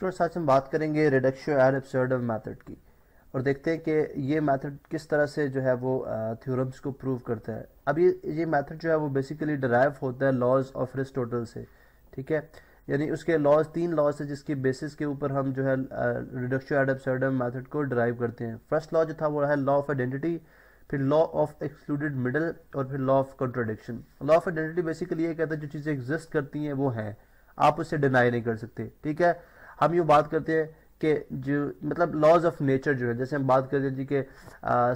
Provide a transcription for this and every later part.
students आज हम बात करेंगे रिडक्शो एड एब्सर्डम मैथड की और देखते हैं कि ये मैथड किस तरह से जो है वो थ्योरम्स को प्रूव करता है अब ये ये मैथड जो है वो बेसिकली डराइव होता है लॉज ऑफ रिस्टोटल से ठीक है यानी उसके लॉज तीन लॉज है जिसकी बेसिस के ऊपर हम जो है रिडक्शो एड एब्सर्डम मैथड को ड्राइव करते हैं फर्स्ट लॉ जो था वो है लॉ ऑफ आइडेंटिटी फिर लॉ ऑफ एक्सक्लूडेड मिडल और फिर law of contradiction law of identity basically ये कहता है जो चीज़ें एग्जिस्ट करती हैं वो हैं आप उसे डिनाई नहीं कर सकते ठीक है हम ये बात करते हैं कि जो मतलब लॉज ऑफ नेचर जो है जैसे हम बात करते जी कि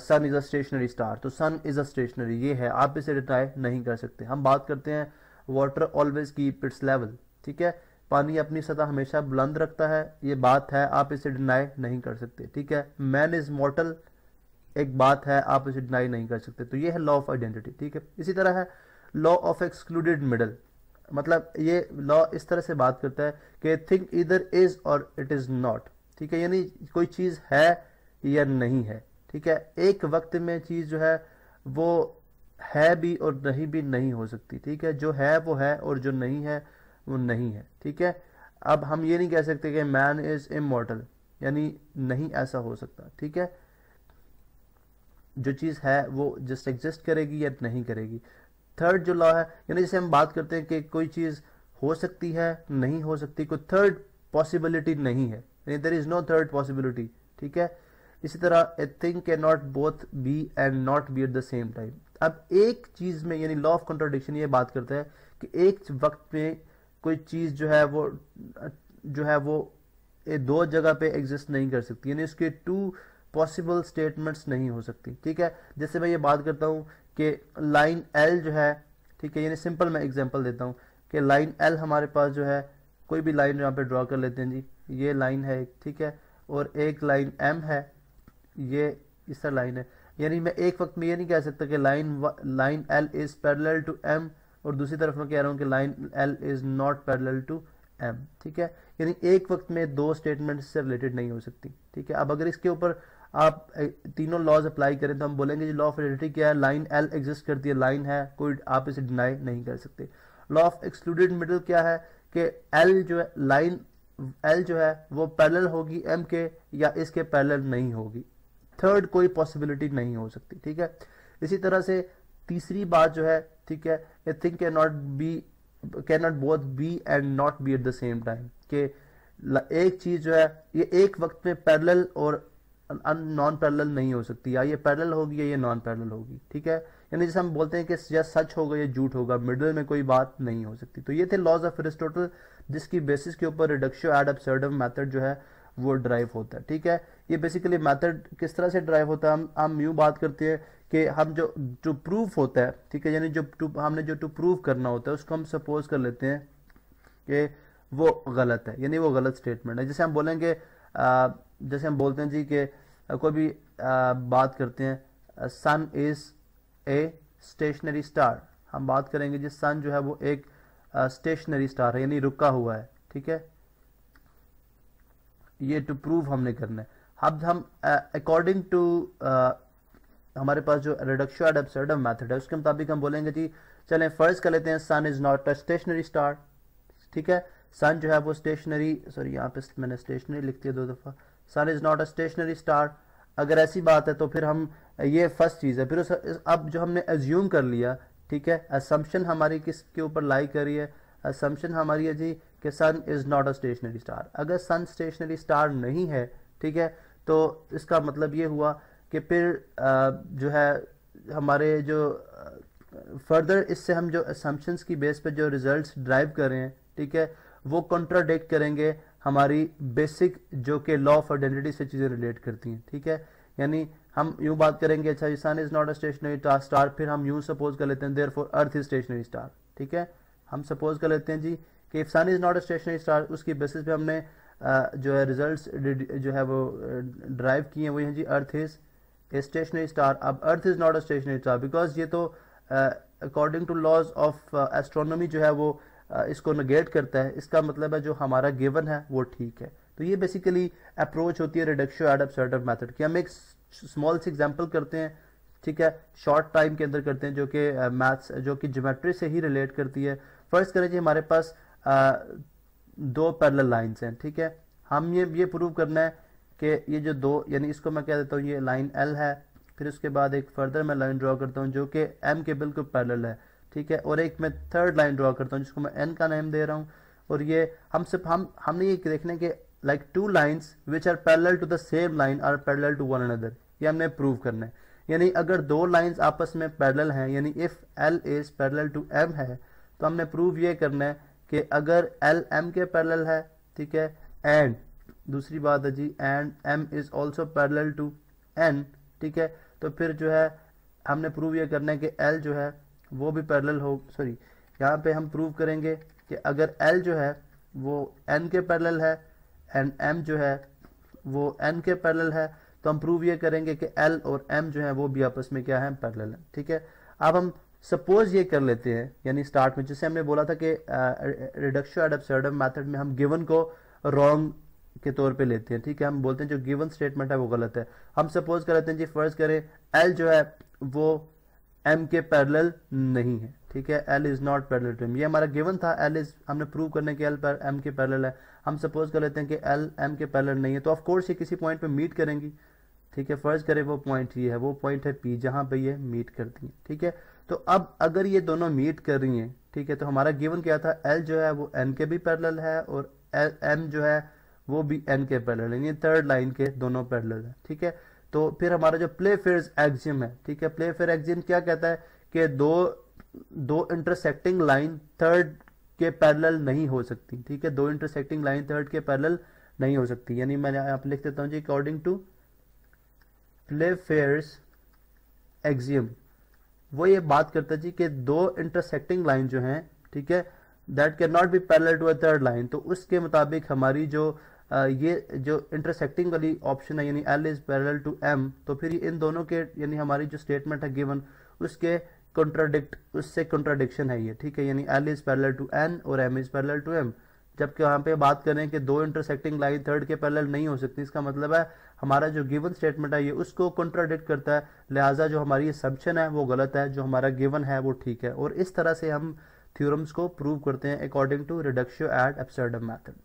sun is a stationary star तो सन इज़ अ स्टेशनरी ये है आप इसे डिनाई नहीं कर सकते हम बात करते हैं water always keep its level ठीक है पानी अपनी सतह हमेशा बुलंद रखता है ये बात है आप इसे डिनाई नहीं कर सकते ठीक है मैन इज़ मॉटल एक बात है आप इसे डिनाई नहीं कर सकते तो ये है लॉ ऑफ आइडेंटिटी ठीक है इसी तरह है लॉ ऑफ एक्सक्लूडेड मिडल मतलब ये लॉ इस तरह से बात करता है कि थिंक इधर इज और इट इज नॉट ठीक है यानी कोई चीज है या नहीं है ठीक है एक वक्त में चीज जो है वो है भी और नहीं भी नहीं हो सकती ठीक है जो है वो है और जो नहीं है वो नहीं है ठीक है अब हम ये नहीं कह सकते कि मैन इज इमोटल यानी नहीं ऐसा हो सकता ठीक है जो चीज़ है वो जस्ट एग्जिस्ट करेगी या नहीं करेगी थर्ड जो लॉ है यानी जैसे हम बात करते हैं कि कोई चीज़ हो सकती है नहीं हो सकती कोई थर्ड पॉसिबिलिटी नहीं है यानी there is no third possibility ठीक है इसी तरह a thing can not both B and not B at the same time अब एक चीज़ में यानी लॉ ऑफ कंट्रोडिक्शन ये बात करता है कि एक वक्त में कोई चीज़ जो है वो जो है वो ए दो जगह पे एग्जिस्ट नहीं कर सकती यानी उसके टू पॉसिबल स्टेटमेंट्स नहीं हो सकती ठीक है जैसे मैं ये बात करता हूँ कि लाइन एल जो है ठीक है यानी सिंपल मैं एग्जांपल देता हूँ कि लाइन एल हमारे पास जो है कोई भी लाइन यहाँ पे ड्रॉ कर लेते हैं जी ये लाइन है ठीक है और एक लाइन एम है ये इस तरह लाइन है यानी मैं एक वक्त में ये नहीं कह सकता कि line line L is parallel to M और दूसरी तरफ मैं कह रहा हूँ कि line L is not parallel to M ठीक है यानी एक वक्त में दो स्टेटमेंट से रिलेटेड नहीं हो सकती ठीक है अब अगर इसके ऊपर आप तीनों लॉज अप्लाई करें तो हम बोलेंगे लॉ ऑफ रिलेटिविटी क्या है लाइन एल एग्जिस्ट करती है लाइन है कोई आप इसे डिनाई नहीं कर सकते लॉ ऑफ एक्सक्लूडेड मिडल क्या है कि एल जो है लाइन एल जो है वो पैरेलल होगी एम के या इसके पैरेलल नहीं होगी थर्ड कोई पॉसिबिलिटी नहीं हो सकती ठीक है इसी तरह से तीसरी बात जो है ठीक है a thing can not be can not both B and not B at the same time के एक चीज जो है ये एक वक्त में पैरेलल और नॉन पैरल नहीं हो सकती या ये पैरल होगी या ये नॉन पैरल होगी ठीक है यानी जैसे हम बोलते हैं कि या सच होगा या झूठ होगा मिडल में कोई बात नहीं हो सकती तो ये थे लॉज ऑफ एरिस्टोटल जिसकी बेसिस के ऊपर रिडक्शो एड अपर्डम मेथड जो है वो ड्राइव होता है ठीक है ये बेसिकली मेथड किस तरह से ड्राइव होता है हम हम यूँ बात करते हैं कि हम जो टू प्रूफ होता है ठीक है यानी जो टू हमने जो टू प्रूफ करना होता है उसको हम सपोज कर लेते हैं कि वो गलत है यानी वो गलत स्टेटमेंट है जैसे हम बोलेंगे जैसे हम बोलते हैं जी कि कोई भी बात करते हैं sun is a stationary star हम बात करेंगे जी सन जो है वो एक स्टेशनरी स्टार है यानी रुका हुआ है ठीक है ये टू प्रूव हमने करना है अब हम अकॉर्डिंग टू हमारे पास जो रिडक्शन एड मेथड है उसके मुताबिक हम बोलेंगे जी चलें फर्ज कर लेते हैं sun is not a stationary star ठीक है सन जो है वो स्टेशनरी सॉरी यहाँ पे मैंने स्टेशनरी लिख दिया दो दफ़ा sun is not a stationary star अगर ऐसी बात है तो फिर हम ये फर्स्ट चीज़ है फिर उस अब जो हमने एज्यूम कर लिया ठीक है असम्पशन हमारी किसके ऊपर लाई करी है असम्पशन हमारी है जी कि sun is not a stationary star अगर सन स्टेशनरी स्टार नहीं है ठीक है तो इसका मतलब ये हुआ कि फिर आ, जो है हमारे जो फर्दर इससे हम जो असम्पशंस की बेस पे जो रिजल्ट्स ड्राइव कर रहे हैं ठीक है वो कॉन्ट्राडिक्ट करेंगे हमारी बेसिक जो कि लॉ ऑफ आइडेंटिटी से चीज़ें रिलेट करती हैं ठीक है यानी हम यूं बात करेंगे अच्छा sun is not a stationary star फिर हम यू सपोज कर लेते हैं therefore earth is stationary star ठीक है हम सपोज कर लेते हैं जी कि if sun is not a stationary star उसकी बेसिस पे हमने जो है रिजल्ट जो है वो ड्राइव किए हैं वो हैं जी earth is a stationary star अब earth is not a stationary star because ये तो according to laws of astronomy जो है वो इसको नगेट करता है इसका मतलब है जो हमारा गिवन है वो ठीक है तो ये बेसिकली अप्रोच होती है रिडक्शो एड अपसर्टिव मैथड की हम एक स्मॉल से एग्जाम्पल करते हैं ठीक है शॉर्ट टाइम के अंदर करते हैं जो कि मैथ्स जो कि ज्योमेट्री से ही रिलेट करती है फर्स्ट करें जी हमारे पास आ, दो पैरल लाइन्स हैं ठीक है हम ये ये प्रूव करना है कि ये जो दो यानी इसको मैं कह देता हूँ ये लाइन एल है फिर उसके बाद एक फर्दर मैं लाइन ड्रॉ करता हूँ जो कि एम के बिल्कुल पैरल है ठीक है और एक मैं थर्ड लाइन ड्रॉ करता हूँ जिसको मैं एन का नेम दे रहा हूँ और ये हम सिर्फ हम हमने ये देखने के like two lines which are parallel to the same line are parallel to one another ये हमने प्रूव करना है यानी अगर दो लाइंस आपस में पैरल हैं यानी if L is parallel to M है तो हमने प्रूव ये करना है कि अगर एल एम के पैरल है ठीक है एंड दूसरी बात है जी and M is also parallel to N ठीक है तो फिर जो है हमने प्रूव ये करना है कि एल जो है वो भी पैरेलल हो सॉरी यहाँ पे हम प्रूव करेंगे कि अगर एल जो है वो एन के पैरेलल है एंड एम जो है वो एन के पैरेलल है तो हम प्रूव ये करेंगे कि एल और एम जो है वो भी आपस में क्या है पैरेलल है ठीक है अब हम सपोज ये कर लेते हैं यानी स्टार्ट में जैसे हमने बोला था कि रिडक्शन एड एब्सर्डम मेथड में हम गिवन को रॉन्ग के तौर पे लेते हैं ठीक है हम बोलते हैं जो गिवन स्टेटमेंट है वो गलत है हम सपोज कर लेते हैं जी फर्ज करें एल जो है वो एम के पैरेलल नहीं है ठीक है L is not parallel to M ये हमारा गिवन था एल इज हमने प्रूव करने के एल पर एम के पैरेलल है हम सपोज कर लेते हैं कि एल एम के पैरेलल नहीं है तो ऑफकोर्स ये किसी पॉइंट पे मीट करेंगी ठीक है फर्ज करें वो पॉइंट ये है वो पॉइंट है पी जहां पे ये मीट करती है ठीक है तो अब अगर ये दोनों मीट कर रही हैं ठीक है तो हमारा गिवन क्या था एल जो है वो एन के भी पैरेलल है और एम जो है वो भी एन के पैरेलल है ये थर्ड लाइन के दोनों पैरेलल है ठीक है तो फिर हमारा जो प्ले फेयर एक्जियम है ठीक है प्ले फेयर एक्जियम क्या कहता है कि दो दो इंटरसेक्टिंग लाइन थर्ड के पैरेलल नहीं हो सकती ठीक है दो इंटरसेक्टिंग लाइन थर्ड के पैरेलल नहीं हो सकती यानी मैं आप लिख देता हूं जी according to Playfair axiom वो ये बात करता जी कि दो इंटरसेक्टिंग लाइन जो है ठीक है that can not be parallel to a third line तो उसके मुताबिक हमारी जो ये जो इंटरसेक्टिंग वाली ऑप्शन है यानी L is parallel to M तो फिर इन दोनों के यानी हमारी जो स्टेटमेंट है गिवन उसके कंट्राडिक्ट उससे कंट्राडिक्शन है ये ठीक है यानी L is parallel to N और M is parallel to M जबकि वहाँ पे बात करें कि दो इंटरसेक्टिंग लाइन थर्ड के पैरल नहीं हो सकती इसका मतलब है हमारा जो गिवन स्टेटमेंट है ये उसको कंट्राडिक्ट करता है लिहाजा जो हमारी असम्पशन है वो गलत है जो हमारा गिवन है वो ठीक है और इस तरह से हम थ्योरम्स को प्रूव करते हैं according to reductio ad absurdum method